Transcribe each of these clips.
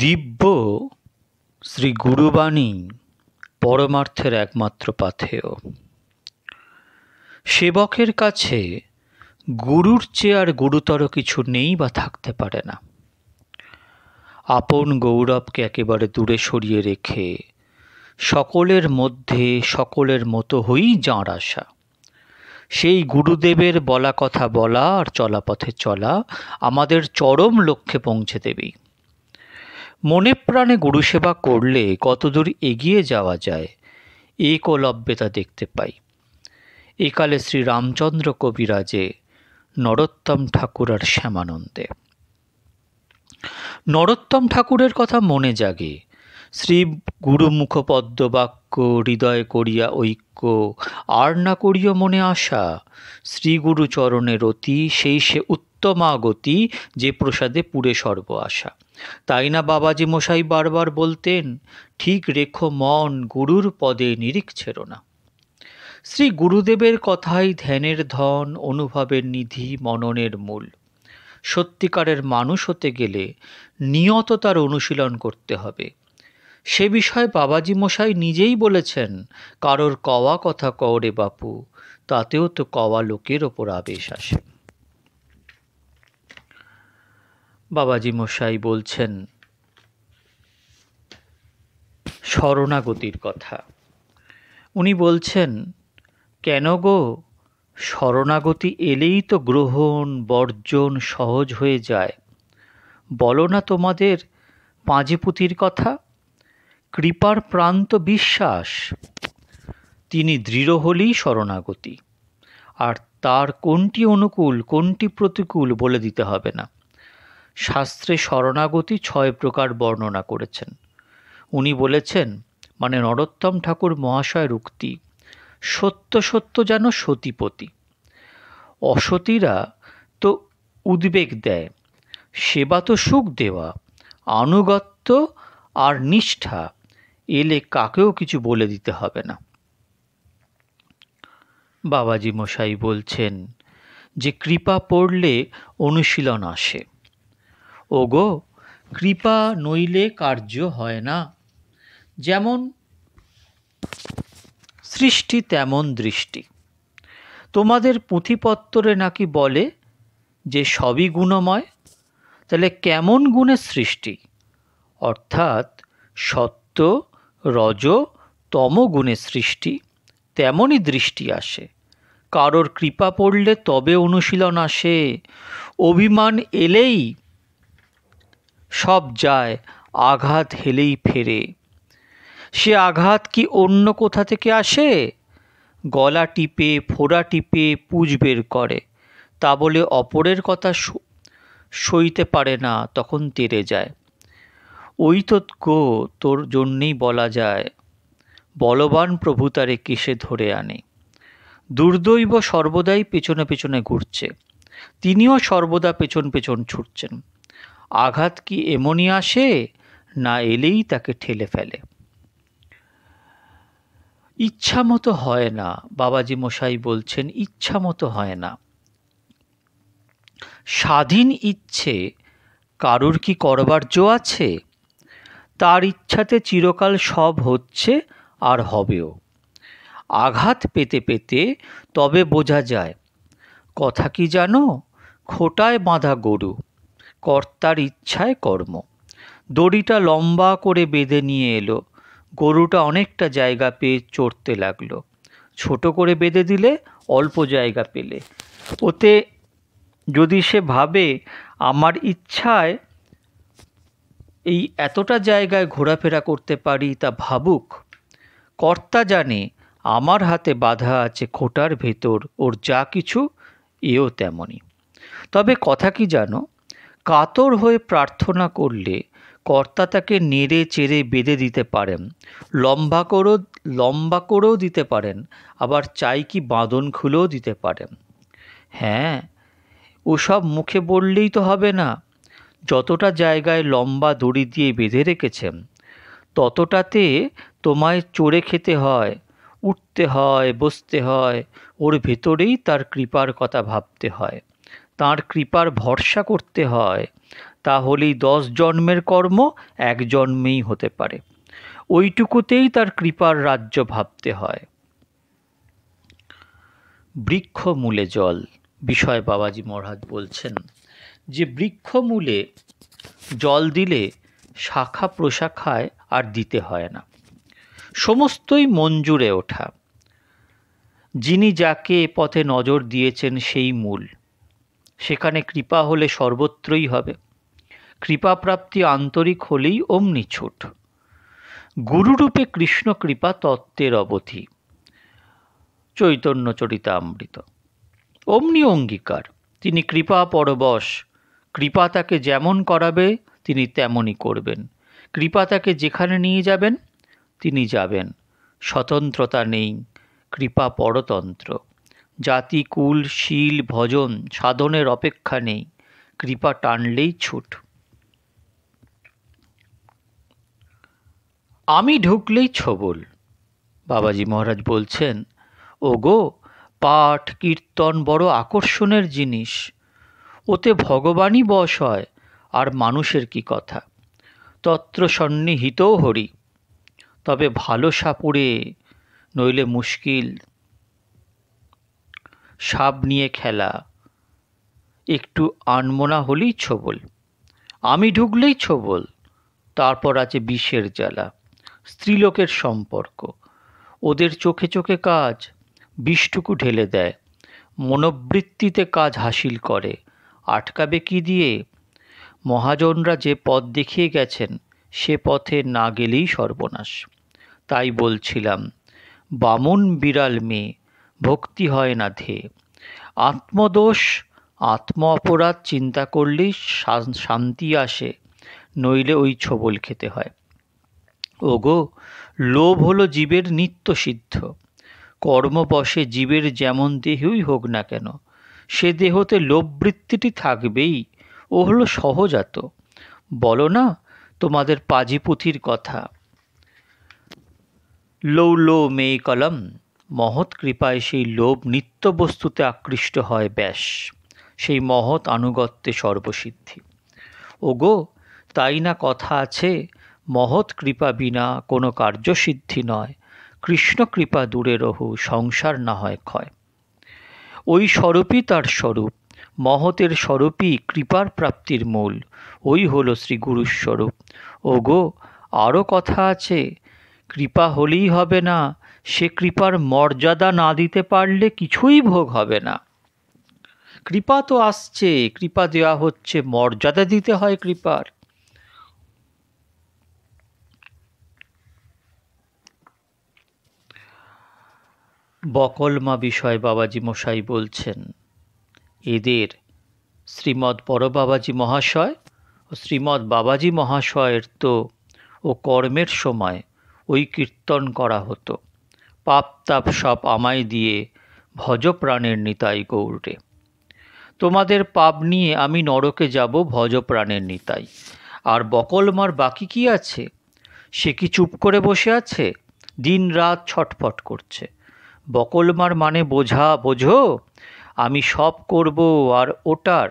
দিব্য শ্রী গুরুবাণী পরমার্থের একমাত্র পাথেয় সেবকের কাছে গুরুর চেয়ে আর গুরুতর কিছু নেই বা থাকতে পারে না আপন গৌরবকে একেবারে দূরে সরিয়ে রেখে সকলের মধ্যে সকলের মতো হই যাঁর আসা সেই গুরুদেবের বলা কথা বলা আর চলাপথে চলা আমাদের চরম লক্ষ্যে পৌঁছে দেবেই মনে প্রাণে গুরুসেবা করলে কতদূর এগিয়ে যাওয়া যায় একলব্যতা দেখতে পাই একালে শ্রী রামচন্দ্র কবিরাজে নরোত্তম ঠাকুর আর শ্যামানন্দে নরোত্তম ঠাকুরের কথা মনে জাগে শ্রী গুরু মুখপদ্ম বাক্য হৃদয় করিয়া ঐক্য আর না করিয়া মনে আশা গুরু চরণের অতি সেই সে উত্তমা গতি যে প্রসাদে পুরে সর্ব আশা তাই না বাবাজি মশাই বারবার বলতেন ঠিক রেখো মন গুরুর পদে নিরিখ না শ্রী গুরুদেবের কথাই ধ্যানের ধন অনুভবের নিধি মননের মূল সত্যিকারের মানুষ হতে গেলে নিয়ত তার অনুশীলন করতে হবে সে বিষয়ে বাবাজি মশাই নিজেই বলেছেন কারোর কওয়া কথা কওরে বাপু তাতেও তো কওয়া লোকের ওপর আবেশ আসে বাবাজি মশাই বলছেন শরণাগতির কথা উনি বলছেন কেন গো শরণাগতি এলেই তো গ্রহণ বর্জন সহজ হয়ে যায় বলো না তোমাদের পাঁজিপুতির কথা কৃপার প্রান্ত বিশ্বাস তিনি দৃঢ় হলেই শরণাগতি আর তার কোনটি অনুকূল কোনটি প্রতিকূল বলে দিতে হবে না শাস্ত্রে শরণাগতি ছয় প্রকার বর্ণনা করেছেন উনি বলেছেন মানে নরোত্তম ঠাকুর মহাশয়ের উক্তি সত্য সত্য যেন সতীপতি অসতীরা তো উদ্বেগ দেয় সেবা তো সুখ দেওয়া আনুগত্য আর নিষ্ঠা এলে কাকেও কিছু বলে দিতে হবে না বাবাজি মশাই বলছেন যে কৃপা পড়লে অনুশীলন আসে ওগো কৃপা নইলে কার্য হয় না যেমন সৃষ্টি তেমন দৃষ্টি তোমাদের পুঁথিপত্তরে নাকি বলে যে সবই গুণময় তাহলে কেমন গুণের সৃষ্টি অর্থাৎ সত্য রজ তম গুণের সৃষ্টি তেমনই দৃষ্টি আসে কারোর কৃপা পড়লে তবে অনুশীলন আসে অভিমান এলেই সব যায় আঘাত হেলেই ফেরে সে আঘাত কি অন্য কোথা থেকে আসে গলা টিপে ফোড়া টিপে পুজ বের করে তা বলে অপরের কথা সইতে পারে না তখন তেরে যায় ওই তো গো তোর জন্যেই বলা যায় বলবান প্রভু তারে কেসে ধরে আনে দুর্দৈব সর্বদাই পেছনে পেছনে ঘুরছে তিনিও সর্বদা পেছন পেছন ছুটছেন আঘাত কি এমনই আসে না এলেই তাকে ঠেলে ফেলে ইচ্ছা মতো হয় না বাবাজি মশাই বলছেন ইচ্ছা মতো হয় না স্বাধীন ইচ্ছে কারুর কি করবার জো আছে তার ইচ্ছাতে চিরকাল সব হচ্ছে আর হবেও আঘাত পেতে পেতে তবে বোঝা যায় কথা কি জানো খোটায় বাঁধা গরু কর্তার ইচ্ছায় কর্ম দড়িটা লম্বা করে বেঁধে নিয়ে এলো গরুটা অনেকটা জায়গা পেয়ে চড়তে লাগলো ছোট করে বেঁধে দিলে অল্প জায়গা পেলে ওতে যদি সে ভাবে আমার ইচ্ছায় এই এতটা জায়গায় ঘোরাফেরা করতে পারি তা ভাবুক কর্তা জানে আমার হাতে বাধা আছে খোটার ভেতর ওর যা কিছু এও তেমনই তবে কথা কি জানো কাতর হয়ে প্রার্থনা করলে কর্তা তাকে নেড়ে চেড়ে বেঁধে দিতে পারেন লম্বা করেও লম্বা করেও দিতে পারেন আবার চাই কি বাঁধন খুলেও দিতে পারেন হ্যাঁ ওসব মুখে বললেই তো হবে না যতটা জায়গায় লম্বা দড়ি দিয়ে বেঁধে রেখেছেন ততটাতে তোমায় চড়ে খেতে হয় উঠতে হয় বসতে হয় ওর ভেতরেই তার কৃপার কথা ভাবতে হয় তাঁর কৃপার ভরসা করতে হয় তাহলেই দশ জন্মের কর্ম এক জন্মেই হতে পারে ওইটুকুতেই তার কৃপার রাজ্য ভাবতে হয় বৃক্ষ মূলে জল বিষয় বাবাজি মহারাজ বলছেন যে বৃক্ষ মূলে জল দিলে শাখা প্রশাখায় আর দিতে হয় না সমস্তই মঞ্জুরে ওঠা যিনি যাকে পথে নজর দিয়েছেন সেই মূল সেখানে কৃপা হলে সর্বত্রই হবে কৃপাপ্রাপ্তি আন্তরিক হলেই অমনি ছোট গুরুরূপে কৃষ্ণ কৃপা তত্ত্বের অবধি চৈতন্য চরিতামৃত অমনি অঙ্গীকার তিনি কৃপা পরবশ কৃপা তাকে যেমন করাবে তিনি তেমনই করবেন কৃপা তাকে যেখানে নিয়ে যাবেন তিনি যাবেন স্বতন্ত্রতা নেই কৃপা পরতন্ত্র জাতি কুল শীল ভজন সাধনের অপেক্ষা নেই কৃপা টানলেই ছুট আমি ঢুকলেই ছবল বাবাজি মহারাজ বলছেন ও গো পাঠ কীর্তন বড় আকর্ষণের জিনিস ওতে ভগবানই বস হয় আর মানুষের কি কথা তত্র সন্নিহিতও হরি তবে ভালো সাপুড়ে নইলে মুশকিল সাপ নিয়ে খেলা একটু আনমোনা হলেই ছবল আমি ঢুকলেই ছবল তারপর আছে বিষের জ্বালা স্ত্রীলোকের সম্পর্ক ওদের চোখে চোখে কাজ বিষটুকু ঢেলে দেয় মনোবৃত্তিতে কাজ হাসিল করে আটকাবে কি দিয়ে মহাজনরা যে পথ দেখিয়ে গেছেন সে পথে না গেলেই সর্বনাশ তাই বলছিলাম বামুন বিড়াল মেয়ে ভক্তি হয় না ধে আত্মদোষ আত্ম অপরাধ চিন্তা করলেই শান্তি আসে নইলে ওই ছবল খেতে হয় ওগো লোভ হলো জীবের নিত্য সিদ্ধ কর্মবশে জীবের যেমন দেহই হোক না কেন সে দেহতে লোভবৃত্তিটি থাকবেই ও হলো সহজাত বলো না তোমাদের পাজি পুঁথির কথা লৌ লো মেই কলম মহৎ কৃপায় সেই লোভ নিত্য বস্তুতে আকৃষ্ট হয় ব্যাস সেই মহৎ আনুগত্যে সর্বসিদ্ধি ওগো তাই না কথা আছে মহৎ কৃপা বিনা কোনো কার্যসিদ্ধি নয় কৃষ্ণ কৃপা দূরে রহু সংসার না হয় ক্ষয় ওই স্বরূপই তার স্বরূপ মহতের স্বরূপই কৃপার প্রাপ্তির মূল ওই হল শ্রী গুরুস্বরূপ ওগো আরও কথা আছে কৃপা হলেই হবে না সে কৃপার মর্যাদা না দিতে পারলে কিছুই ভোগ হবে না কৃপা তো আসছে কৃপা দেওয়া হচ্ছে মর্যাদা দিতে হয় কৃপার বকলমা বিষয় বাবাজি মশাই বলছেন এদের শ্রীমদ বাবাজি মহাশয় ও শ্রীমদ বাবাজি মহাশয়ের তো ও কর্মের সময় ওই কীর্তন করা হতো পাপ তাপ সব আমায় দিয়ে ভজ প্রাণের নিতাই গৌরে তোমাদের পাপ নিয়ে আমি নরকে যাব ভজ প্রাণের নিতাই আর বকলমার বাকি কি আছে সে কি চুপ করে বসে আছে দিন রাত ছটফট করছে বকলমার মানে বোঝা বোঝো আমি সব করব আর ওটার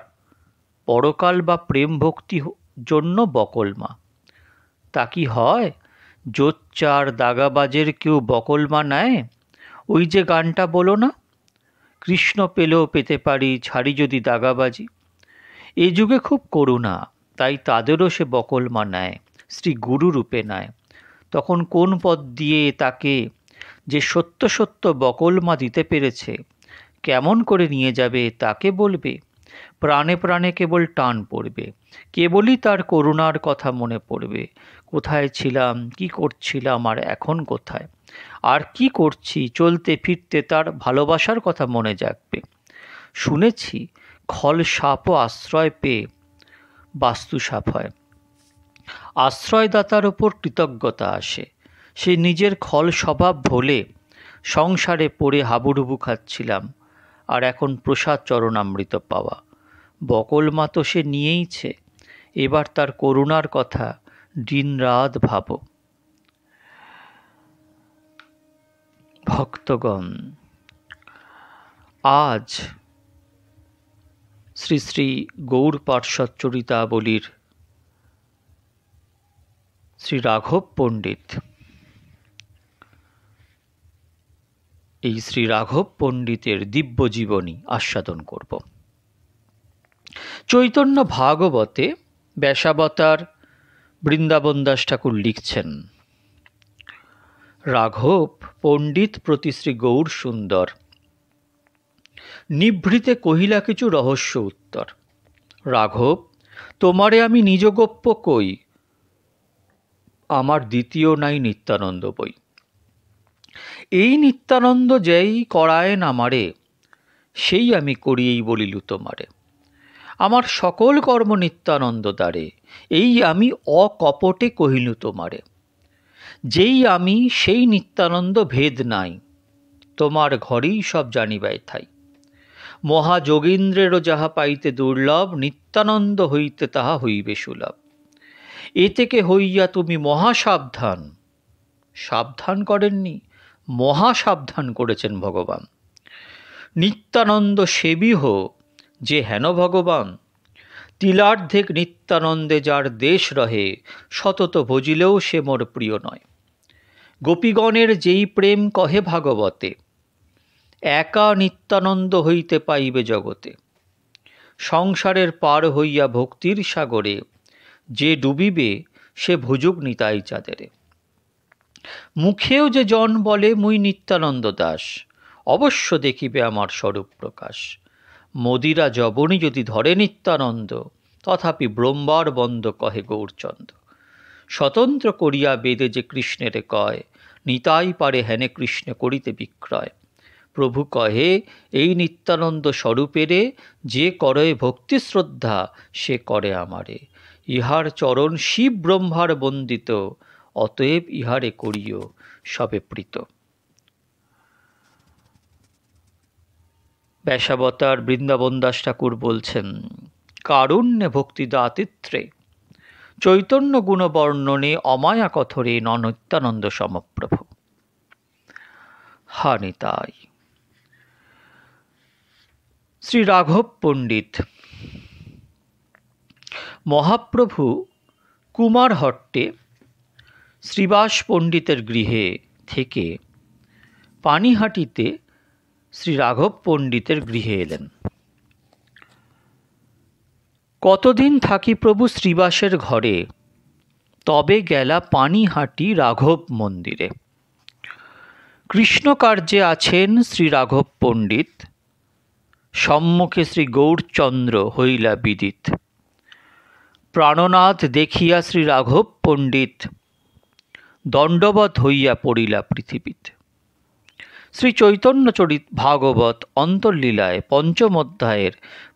পরকাল বা প্রেম ভক্তি জন্য বকলমা তা কি হয় জোচ্চার দাগাবাজের কেউ বকল মানায় ওই যে গানটা বলো না কৃষ্ণ পেলেও পেতে পারি ছাড়ি যদি দাগাবাজি এই যুগে খুব করুণা তাই তাদেরও সে বকল মানায় শ্রী গুরু রূপে নেয় তখন কোন পদ দিয়ে তাকে যে সত্য সত্য বকল মা দিতে পেরেছে কেমন করে নিয়ে যাবে তাকে বলবে প্রাণে প্রাণে কেবল টান পড়বে কেবলই তার করুণার কথা মনে পড়বে কোথায় ছিলাম কি করছিলাম আর এখন কোথায় আর কি করছি চলতে ফিরতে তার ভালোবাসার কথা মনে জাগবে শুনেছি খল সাপও আশ্রয় পেয়ে বাস্তু সাপ হয় আশ্রয়দাতার ওপর কৃতজ্ঞতা আসে সে নিজের খল স্বভাব ভোলে সংসারে পড়ে হাবুডুবু খাচ্ছিলাম আর এখন প্রসাদ চরণামৃত পাওয়া বকলমা তো সে নিয়েইছে এবার তার করুণার কথা দিন রাত ভাব ভক্তগণ আজ শ্রী শ্রী গৌর পার্শ্বদ চরিতাবলীর শ্রী রাঘব পণ্ডিত এই শ্রী রাঘব পণ্ডিতের দিব্য জীবনী আস্বাদন করব চৈতন্য ভাগবতে ব্যাসাবতার বৃন্দাবন দাস ঠাকুর লিখছেন রাঘব পণ্ডিত প্রতিশ্রী গৌর সুন্দর নিভৃতে কহিলা কিছু রহস্য উত্তর রাঘব তোমারে আমি নিজ গোপ্য কই আমার দ্বিতীয় নাই নিত্যানন্দ বই এই নিত্যানন্দ যেই করায় আমারে সেই আমি করিয়েই বলিলু তোমারে আমার সকল কর্ম নিত্যানন্দ দ্বারে এই আমি অকপটে কহিলু তোমারে যেই আমি সেই নিত্যানন্দ ভেদ নাই তোমার ঘরেই সব জানিবাই থাই মহাযোগীন্দ্রেরও যাহা পাইতে দুর্লভ নিত্যানন্দ হইতে তাহা হইবে সুলভ এ থেকে হইয়া তুমি মহাসাবধান সাবধান করেননি মহাসাবধান করেছেন ভগবান নিত্যানন্দ সেবী হোক যে হেন ভগবান তিলার্ধেক নিত্যানন্দে যার দেশ রহে সতত ভজিলেও সে মোর প্রিয় নয় গোপীগণের যেই প্রেম কহে ভাগবতে একা নিত্যানন্দ হইতে পাইবে জগতে সংসারের পার হইয়া ভক্তির সাগরে যে ডুবিবে সে ভুজুক নিতাই চাঁদেরে মুখেও যে জন বলে মুই নিত্যানন্দ দাস অবশ্য দেখিবে আমার স্বরূপ প্রকাশ মদিরা জবনি যদি ধরে নিত্যানন্দ তথাপি ব্রহ্মার বন্ধ কহে গৌরচন্দ্র স্বতন্ত্র করিয়া বেদে যে কৃষ্ণেরে কয় নিতাই পারে হেনে কৃষ্ণ করিতে বিক্রয় প্রভু কহে এই নিত্যানন্দ স্বরূপেরে যে করে ভক্তি শ্রদ্ধা সে করে আমারে ইহার চরণ শিব ব্রহ্মার বন্দিত অতএব ইহারে করিও সবে প্রীত পেশাবতার বৃন্দাবন দাস ঠাকুর বলছেন কারুণ্যে ভক্তিদাতিত্রে চৈতন্য গুণবর্ণনে অমায়া কথরে ননত্যানন্দ সমপ্রভু হানি তাই শ্রী রাঘব পণ্ডিত মহাপ্রভু কুমার হট্টে শ্রীবাস পণ্ডিতের গৃহে থেকে পানিহাটিতে শ্রী রাঘব পণ্ডিতের গৃহে এলেন কতদিন থাকি প্রভু শ্রীবাসের ঘরে তবে গেলা পানিহাটি রাঘব মন্দিরে কৃষ্ণকার্যে আছেন শ্রী রাঘব পণ্ডিত সম্মুখে শ্রী গৌরচন্দ্র হইলা বিদিত প্রাণনাথ দেখিয়া শ্রী রাঘব পণ্ডিত দণ্ডবধ হইয়া পড়িলা পৃথিবীতে শ্রী চৈতন্য চরিত ভাগবত অন্তর্লীলায় পঞ্চম অধ্যায়ের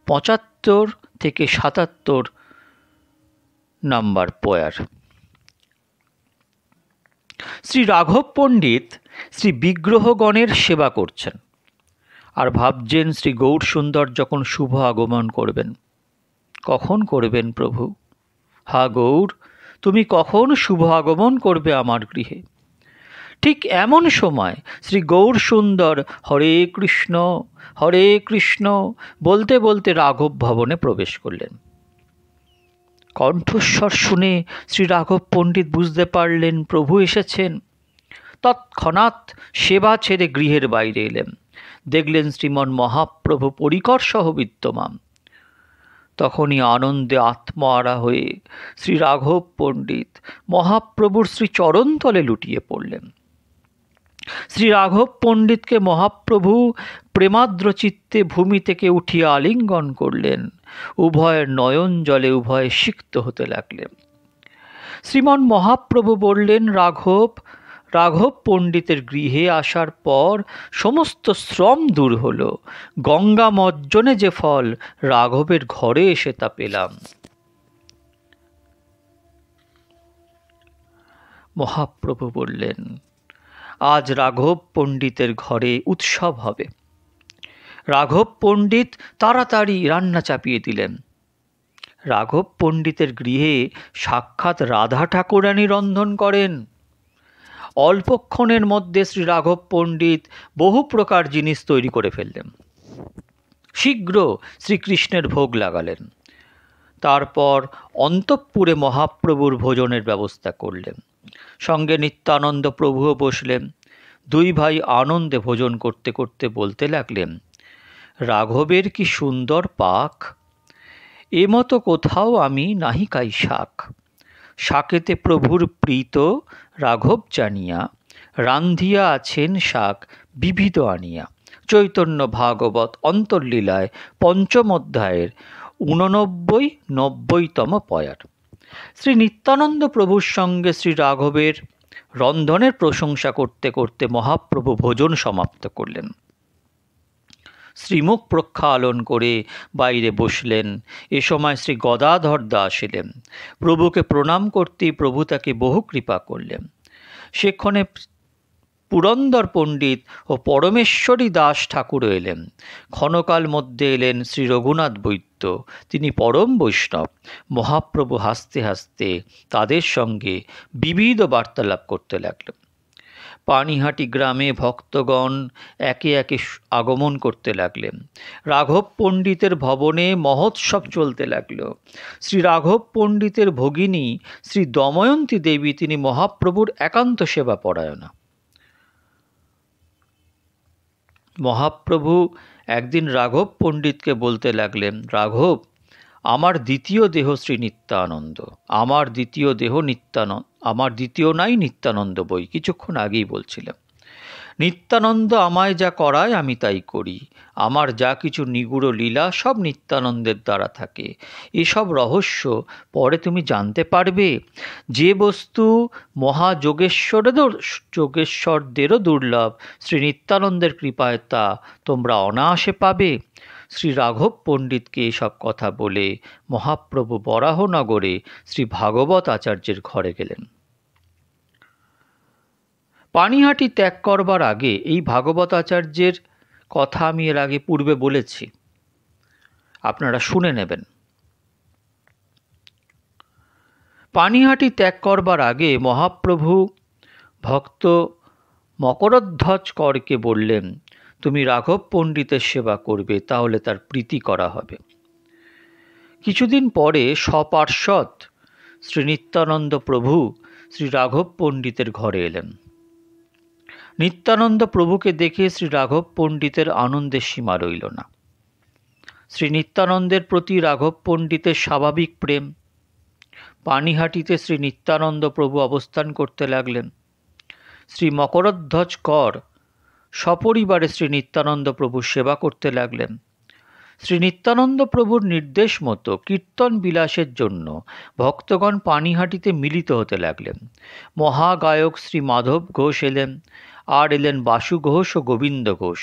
পঁচাত্তর থেকে সাতাত্তর নাম্বার পয়ার শ্রী রাঘব পণ্ডিত শ্রী বিগ্রহগণের সেবা করছেন আর ভাবছেন শ্রী গৌর সুন্দর যখন শুভ আগমন করবেন কখন করবেন প্রভু হা গৌর তুমি কখন শুভ আগমন করবে আমার গৃহে ঠিক এমন সময় শ্রী গৌর সুন্দর হরে কৃষ্ণ হরে কৃষ্ণ বলতে বলতে রাঘব ভবনে প্রবেশ করলেন কণ্ঠস্বর শুনে শ্রী রাঘব পণ্ডিত বুঝতে পারলেন প্রভু এসেছেন তৎক্ষণাৎ সেবা ছেড়ে গৃহের বাইরে এলেন দেখলেন শ্রীমন মহাপ্রভু পরিকর সহ বিদ্যমান তখনই আনন্দে আত্মহারা হয়ে শ্রী রাঘব পণ্ডিত মহাপ্রভুর শ্রী চরণতলে লুটিয়ে পড়লেন শ্রী রাঘব পণ্ডিতকে মহাপ্রভু প্রেমাদ্র চিত্তে ভূমি থেকে উঠিয়ে আলিঙ্গন করলেন উভয়ের নয়ন জলে উভয়ে সিক্ত হতে লাগলেন শ্রীমন মহাপ্রভু বললেন রাঘব রাঘব পণ্ডিতের গৃহে আসার পর সমস্ত শ্রম দূর হল গঙ্গা মজ্জনে যে ফল রাঘবের ঘরে এসে তা পেলাম মহাপ্রভু বললেন আজ রাঘব পণ্ডিতের ঘরে উৎসব হবে রাঘব পণ্ডিত তাড়াতাড়ি রান্না চাপিয়ে দিলেন রাঘব পণ্ডিতের গৃহে সাক্ষাৎ রাধা ঠাকুরানী রন্ধন করেন অল্পক্ষণের মধ্যে শ্রী রাঘব পণ্ডিত বহু প্রকার জিনিস তৈরি করে ফেললেন শীঘ্র শ্রীকৃষ্ণের ভোগ লাগালেন তারপর অন্তঃপুরে মহাপ্রভুর ভোজনের ব্যবস্থা করলেন সঙ্গে নিত্যানন্দ প্রভুও বসলেন দুই ভাই আনন্দে ভোজন করতে করতে বলতে লাগলেন রাঘবের কি সুন্দর পাক এ মতো কোথাও আমি নাহিকাই শাক শাকেতে প্রভুর প্রীত রাঘব জানিয়া রান্ধিয়া আছেন শাক বিবিধ আনিয়া চৈতন্য ভাগবত অন্তর্লীলায় পঞ্চম অধ্যায়ের ঊননব্বই নব্বইতম পয়ার শ্রী নিত্যানন্দ প্রভুর সঙ্গে শ্রী রাঘবের রন্ধনের প্রশংসা করতে করতে মহাপ্রভু ভোজন সমাপ্ত করলেন শ্রীমুখ প্রক্ষালন করে বাইরে বসলেন এ সময় শ্রী গদাধর দা আসিলেন প্রভুকে প্রণাম করতেই প্রভু তাকে বহু কৃপা করলেন সেক্ষণে পুরন্দর পণ্ডিত ও পরমেশ্বরী দাস ঠাকুরও এলেন ক্ষণকাল মধ্যে এলেন শ্রী রঘুনাথ বৈদ্য তিনি পরম বৈষ্ণব মহাপ্রভু হাসতে হাসতে তাদের সঙ্গে বিবিধ বার্তালাপ করতে লাগলেন পানিহাটি গ্রামে ভক্তগণ একে একে আগমন করতে লাগলেন রাঘব পণ্ডিতের ভবনে মহোৎসব চলতে লাগল শ্রী রাঘব পণ্ডিতের ভগিনী শ্রী দময়ন্তী দেবী তিনি মহাপ্রভুর একান্ত সেবা পরায়ণা মহাপ্রভু একদিন রাঘব পণ্ডিতকে বলতে লাগলেন রাঘব আমার দ্বিতীয় দেহ শ্রী নিত্যানন্দ আমার দ্বিতীয় দেহ নিত্যানন্দ আমার দ্বিতীয় নাই নিত্যানন্দ বই কিছুক্ষণ আগেই বলছিলাম নিত্যানন্দ আমায় যা করায় আমি তাই করি আমার যা কিছু নিগুড় লীলা সব নিত্যানন্দের দ্বারা থাকে এসব রহস্য পরে তুমি জানতে পারবে যে বস্তু মহাযোগেশ্বরেরও যোগেশ্বরদেরও দুর্লভ শ্রী নিত্যানন্দের কৃপায় তা তোমরা অনায়াসে পাবে শ্রী রাঘব পণ্ডিতকে এসব কথা বলে মহাপ্রভু বরাহনগরে শ্রী ভাগবত আচার্যের ঘরে গেলেন পানিহাটি ত্যাগ করবার আগে এই ভাগবতাচার্যের কথা আমি এর আগে পূর্বে বলেছি আপনারা শুনে নেবেন পানিহাটি ত্যাগ করবার আগে মহাপ্রভু ভক্ত মকরধ্বজ করকে বললেন তুমি রাঘব পণ্ডিতের সেবা করবে তাহলে তার প্রীতি করা হবে কিছুদিন পরে স্বপার্শ্বদ শ্রী নিত্যানন্দ প্রভু শ্রী রাঘব পণ্ডিতের ঘরে এলেন নিত্যানন্দ প্রভুকে দেখে শ্রী রাঘব পণ্ডিতের আনন্দের সীমা রইল না শ্রী নিত্যানন্দের প্রতি রাঘব পণ্ডিতের স্বাভাবিক প্রেম পানিহাটিতে শ্রী নিত্যানন্দ প্রভু অবস্থান করতে লাগলেন শ্রী মকরধ্বজ কর সপরিবারে শ্রী নিত্যানন্দ প্রভুর সেবা করতে লাগলেন শ্রী নিত্যানন্দ প্রভুর নির্দেশ মতো কীর্তন বিলাসের জন্য ভক্তগণ পানিহাটিতে মিলিত হতে লাগলেন মহাগায়ক শ্রী মাধব ঘোষ এলেন আর এলেন বাসু ঘোষ ও গোবিন্দ ঘোষ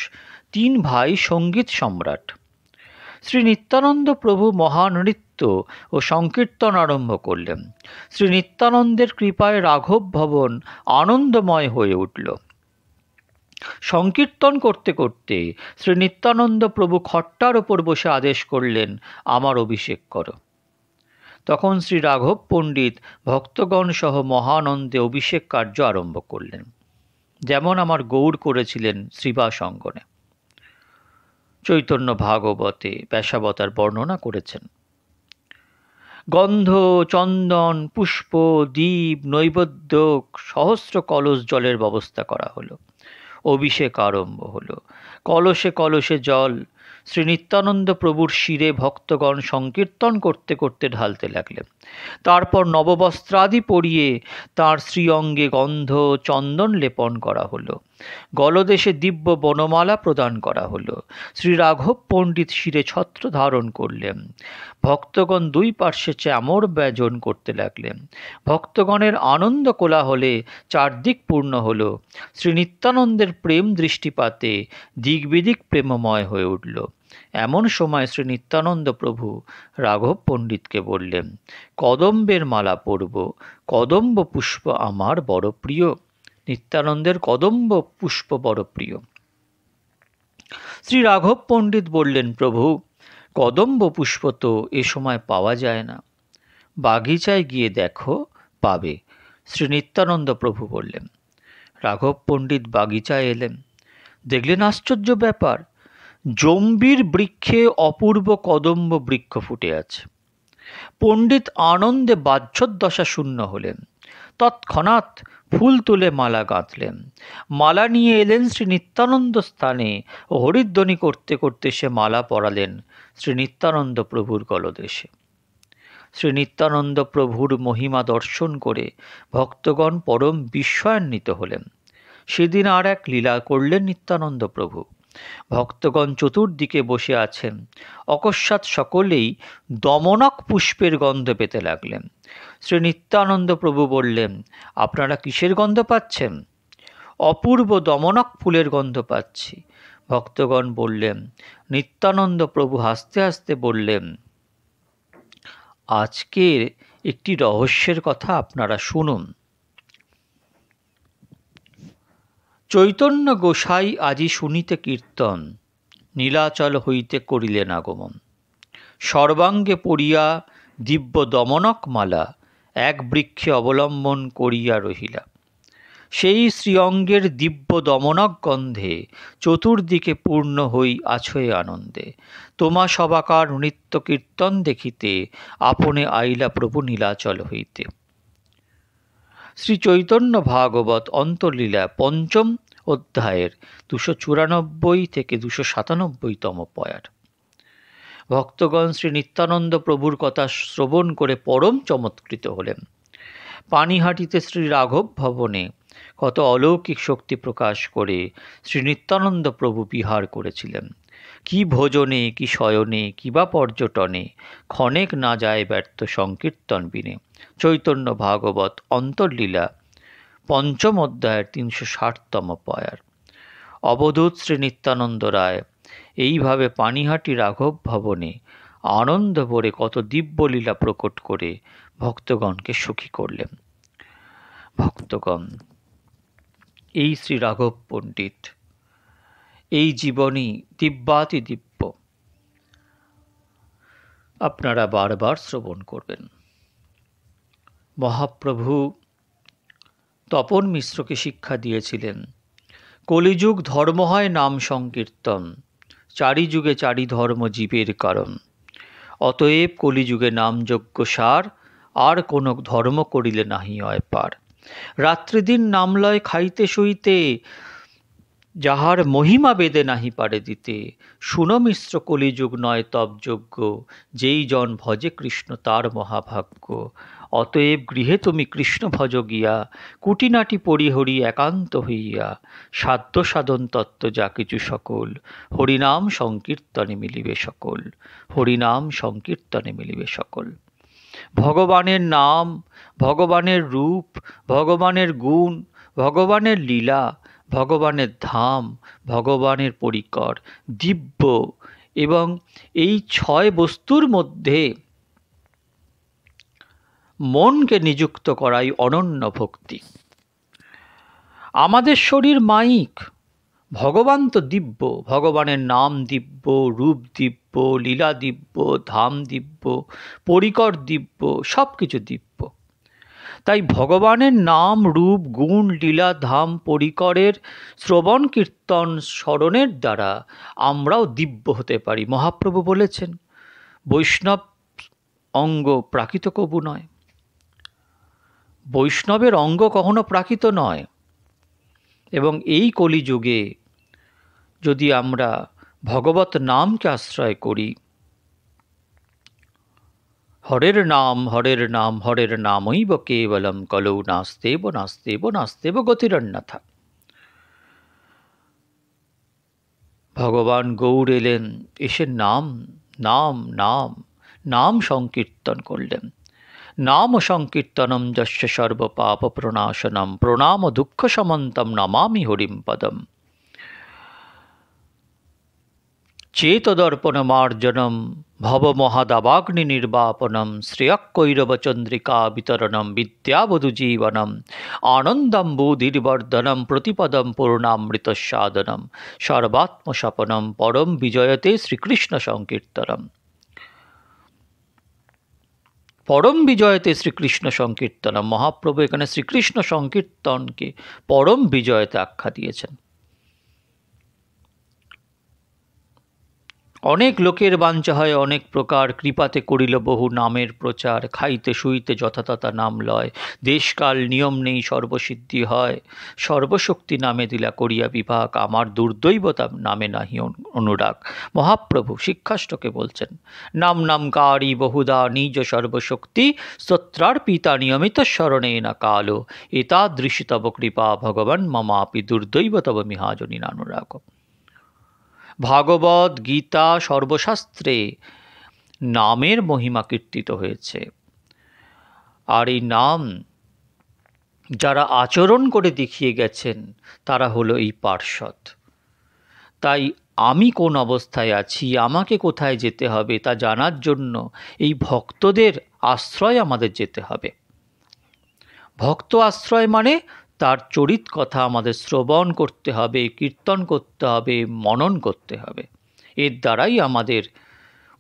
তিন ভাই সঙ্গীত সম্রাট শ্রী নিত্যানন্দ প্রভু মহানৃত্য ও সংকীর্তন আরম্ভ করলেন শ্রী নিত্যানন্দের কৃপায় রাঘব ভবন আনন্দময় হয়ে উঠল সংকীর্তন করতে করতে শ্রী নিত্যানন্দ প্রভু খট্টার ওপর বসে আদেশ করলেন আমার অভিষেক করো তখন শ্রী রাঘব পণ্ডিত ভক্তগণ সহ মহানন্দে অভিষেক কার্য আরম্ভ করলেন যেমন আমার গৌর করেছিলেন শ্রীবাসঙ্গনে চৈতন্য ভাগবতে পেশাবতার বর্ণনা করেছেন গন্ধ চন্দন পুষ্প দ্বীপ নৈবেদ্য সহস্র কলস জলের ব্যবস্থা করা হলো অভিষেক আরম্ভ হলো কলসে কলসে জল শ্রী নিত্যানন্দ প্রভুর শিরে ভক্তগণ সংকীর্তন করতে করতে ঢালতে লাগলেন তারপর নববস্ত্রাদি পরিয়ে তার শ্রীঅঙ্গে গন্ধ চন্দন লেপন করা হলো গলদেশে দিব্য বনমালা প্রদান করা হলো শ্রী রাঘব পণ্ডিত শিরে ছত্র ধারণ করলেন ভক্তগণ দুই পার্শ্বে চামর ব্যজন করতে লাগলেন ভক্তগণের আনন্দ কোলাহলে চারদিক পূর্ণ হল শ্রী নিত্যানন্দের প্রেম দৃষ্টিপাতে দিগবিদিক প্রেমময় হয়ে উঠল এমন সময় শ্রী নিত্যানন্দ প্রভু রাঘব পণ্ডিতকে বললেন কদম্বের মালা পরব কদম্ব পুষ্প আমার বড় প্রিয় নিত্যানন্দের কদম্ব পুষ্প বড় প্রিয় শ্রী রাঘব পণ্ডিত বললেন প্রভু কদম্ব পুষ্প তো এ সময় পাওয়া যায় না বাগিচায় গিয়ে দেখো পাবে শ্রী নিত্যানন্দ প্রভু বললেন রাঘব পণ্ডিত বাগিচায় এলেন দেখলেন আশ্চর্য ব্যাপার জম্বির বৃক্ষে অপূর্ব কদম্ব বৃক্ষ ফুটে আছে পণ্ডিত আনন্দে বাহ্যদশা শূন্য হলেন তৎক্ষণাৎ ফুল তুলে মালা গাঁথলেন মালা নিয়ে এলেন শ্রী নিত্যানন্দ স্থানে হরিধ্বনি করতে করতে সে মালা পরালেন শ্রী নিত্যানন্দ প্রভুর গলদেশে শ্রী নিত্যানন্দ প্রভুর মহিমা দর্শন করে ভক্তগণ পরম বিস্ময়ান্বিত হলেন সেদিন আর এক লীলা করলেন নিত্যানন্দ প্রভু ভক্তগণ চতুর্দিকে বসে আছেন অকস্মাৎ সকলেই দমনক পুষ্পের গন্ধ পেতে লাগলেন শ্রী নিত্যানন্দ প্রভু বললেন আপনারা কিসের গন্ধ পাচ্ছেন অপূর্ব দমনক ফুলের গন্ধ পাচ্ছি ভক্তগণ বললেন নিত্যানন্দ প্রভু হাসতে হাসতে বললেন আজকের একটি রহস্যের কথা আপনারা শুনুন চৈতন্য গোসাই আজি শুনিতে কীর্তন নীলাচল হইতে করিলেন আগমন সর্বাঙ্গে পড়িয়া দিব্য দমনক মালা এক বৃক্ষে অবলম্বন করিয়া রহিলা সেই শ্রীঅঙ্গের দিব্য দমনক গন্ধে চতুর্দিকে পূর্ণ হই আছয়ে আনন্দে তোমা সবাকার নৃত্য কীর্তন দেখিতে আপনে আইলা প্রভু নীলাচল হইতে শ্রী চৈতন্য ভাগবত অন্তলীলা পঞ্চম অধ্যায়ের দুশো চুরানব্বই থেকে দুশো সাতানব্বইতম পয়ার ভক্তগণ শ্রী নিত্যানন্দ প্রভুর কথা শ্রবণ করে পরম চমৎকৃত হলেন পানিহাটিতে শ্রী রাঘব ভবনে কত অলৌকিক শক্তি প্রকাশ করে শ্রী নিত্যানন্দ প্রভু বিহার করেছিলেন কি ভোজনে কি শয়নে বা পর্যটনে ক্ষণেক না যায় ব্যর্থ সংকীর্তন বিনে চৈতন্য ভাগবত অন্তর্লীলা পঞ্চম অধ্যায়ের তিনশো ষাটতম পয়ার অবধূত শ্রী নিত্যানন্দ রায় এইভাবে পানিহাটি রাঘব ভবনে আনন্দ ভরে কত দিব্যলীলা প্রকট করে ভক্তগণকে সুখী করলেন ভক্তগণ এই শ্রী রাঘব পণ্ডিত এই জীবনই দিব্যাতি দিব্য আপনারা বারবার শ্রবণ করবেন মহাপ্রভু তপন মিশ্রকে শিক্ষা দিয়েছিলেন কলিযুগ ধর্ম হয় নাম সংকীর্তন চারি যুগে চারি ধর্ম জীবের কারণ অতএব কলিযুগে নামযজ্ঞ সার আর কোনো ধর্ম করিলে নাহি হয় পার রাত্রিদিন নামলয় খাইতে শুইতে যাহার মহিমা বেদে নাহি পারে দিতে সুনমিশ্র কলিযুগ নয় তপযোগ্য যেই জন ভজে কৃষ্ণ তার মহাভাগ্য অতএব গৃহে তুমি কৃষ্ণ ভজ গিয়া কুটিনাটি পরিহরি একান্ত হইয়া সাধ্য সাধন তত্ত্ব যা কিছু সকল হরিনাম সংকীর্তনে মিলিবে সকল হরিনাম সংকীর্তনে মিলিবে সকল ভগবানের নাম ভগবানের রূপ ভগবানের গুণ ভগবানের লীলা ভগবানের ধাম ভগবানের পরিকর দিব্য এবং এই ছয় বস্তুর মধ্যে মনকে নিযুক্ত করাই অনন্য ভক্তি আমাদের শরীর মাইক ভগবান তো দিব্য ভগবানের নাম দিব্য রূপ দিব্য লীলা দিব্য ধাম দিব্য পরিকর দিব্য সব কিছু দিব্য তাই ভগবানের নাম রূপ গুণ লীলা ধাম পরিকরের শ্রবণ কীর্তন স্মরণের দ্বারা আমরাও দিব্য হতে পারি মহাপ্রভু বলেছেন বৈষ্ণব অঙ্গ প্রাকৃত কবু নয় বৈষ্ণবের অঙ্গ কখনো প্রাকৃত নয় এবং এই কলিযুগে যদি আমরা ভগবত নামকে আশ্রয় করি হরের নাম হরের নাম হরের নামৈব কেবলম কলৌ নাস্তেব নাস্তেব নাস্তেব গতিরন্যথা ভগবান গৌর এলেন এসে নাম নাম নাম নাম সংকীর্তন করলেন নাম সংকীর্তনম যশ সর্বপাপ প্রণাশনম প্রণাম দুঃখ সমন্তম নমামি হরিম পদম চেতদর্পণমার্জনম ভবমহাদাবাগ্নি নির্বাপনম শ্রেয়কৈরবচন্দ্রিকা বিতরণম বিদ্যাবধুজীবনম আনন্দম্বুধির্বর্ধনম প্রতিপদম পূর্ণামৃতসাদনম সর্বাত্মসপনম পরম বিজয়তে শ্রীকৃষ্ণ সংকীর্তনম পরম বিজয়তে শ্রীকৃষ্ণ সংকীর্তনম মহাপ্রভু এখানে শ্রীকৃষ্ণ সংকীর্তনকে পরম বিজয়তে আখ্যা দিয়েছেন অনেক লোকের বাঞ্ছা হয় অনেক প্রকার কৃপাতে করিল বহু নামের প্রচার খাইতে শুইতে যথাতথা নাম লয় দেশকাল নিয়ম নেই সর্বসিদ্ধি হয় সর্বশক্তি নামে দিলা করিয়া বিভাগ আমার দুর্দৈবতা নামে নাহি অনুরাগ মহাপ্রভু শিক্ষাষ্টকে বলছেন নাম নাম কারি বহুদা নিজ সর্বশক্তি স্তোত্রার পিতা নিয়মিত স্মরণে না কালো এতাদৃশি তব কৃপা ভগবান মমাপি দুর্দৈবতব মিহাজনী অনুরাগ ভাগবত গীতা সর্বশাস্ত্রে নামের মহিমা কীর্তিত হয়েছে আর এই নাম যারা আচরণ করে দেখিয়ে গেছেন তারা হলো এই পার্শ্বদ তাই আমি কোন অবস্থায় আছি আমাকে কোথায় যেতে হবে তা জানার জন্য এই ভক্তদের আশ্রয় আমাদের যেতে হবে ভক্ত আশ্রয় মানে তার চরিত কথা আমাদের শ্রবণ করতে হবে কীর্তন করতে হবে মনন করতে হবে এর দ্বারাই আমাদের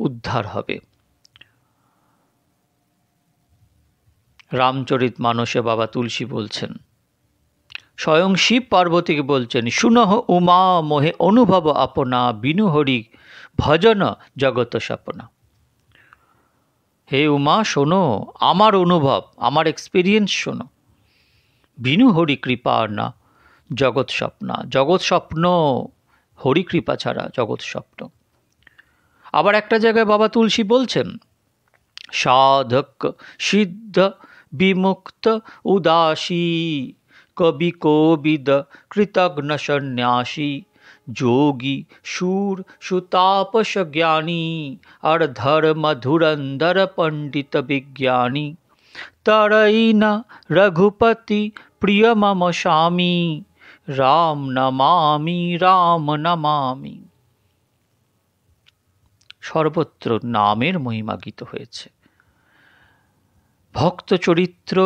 উদ্ধার হবে রামচরিত মানসে বাবা তুলসী বলছেন স্বয়ং শিব পার্বতীকে বলছেন সুনহ উমা মোহে অনুভব আপনা বিনুহরি ভজন জগত স্বপ্না হে উমা শোনো আমার অনুভব আমার এক্সপিরিয়েন্স শোনো বিনু হরি কৃপা না জগৎ স্বপ্না জগৎ স্বপ্ন হরিকৃপা ছাড়া জগৎ স্বপ্ন আবার একটা জায়গায় বাবা তুলসী বলছেন সাধক সিদ্ধ বিমুক্ত উদাসী কবি কবিদ কৃতজ্ঞ সন্ন্যাসী যোগী সুর সুতাপস জ্ঞানী অর্ধর মধুরন্ধর পণ্ডিত বিজ্ঞানী তরই না রঘুপতি প্রিয় মম স্বামী রাম নমামি রাম নমামি সর্বত্র নামের মহিমাগিত হয়েছে ভক্ত চরিত্র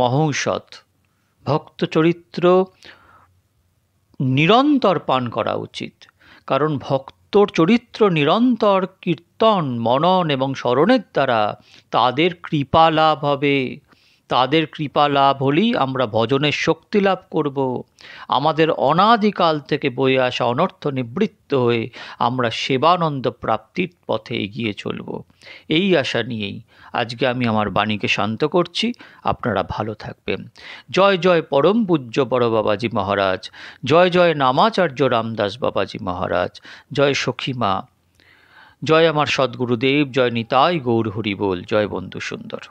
মহৌষধ ভক্ত চরিত্র নিরন্তর পান করা উচিত কারণ ভক্ত তোর চরিত্র নিরন্তর কীর্তন মনন এবং স্মরণের দ্বারা তাদের কৃপা লাভ হবে তাদের কৃপা লাভ হলেই আমরা ভজনের শক্তি লাভ করব আমাদের অনাদিকাল থেকে বয়ে আসা অনর্থ নিবৃত্ত হয়ে আমরা সেবানন্দ প্রাপ্তির পথে এগিয়ে চলব এই আশা নিয়েই আজকে আমি আমার বাণীকে শান্ত করছি আপনারা ভালো থাকবেন জয় জয় পরম পূজ্য বড় বাবাজি মহারাজ জয় জয় নামাচার্য রামদাস বাবাজি মহারাজ জয় সখীমা জয় আমার সদ্গুরুদেব জয় নিতাই গৌর হরিবোল জয় বন্ধু সুন্দর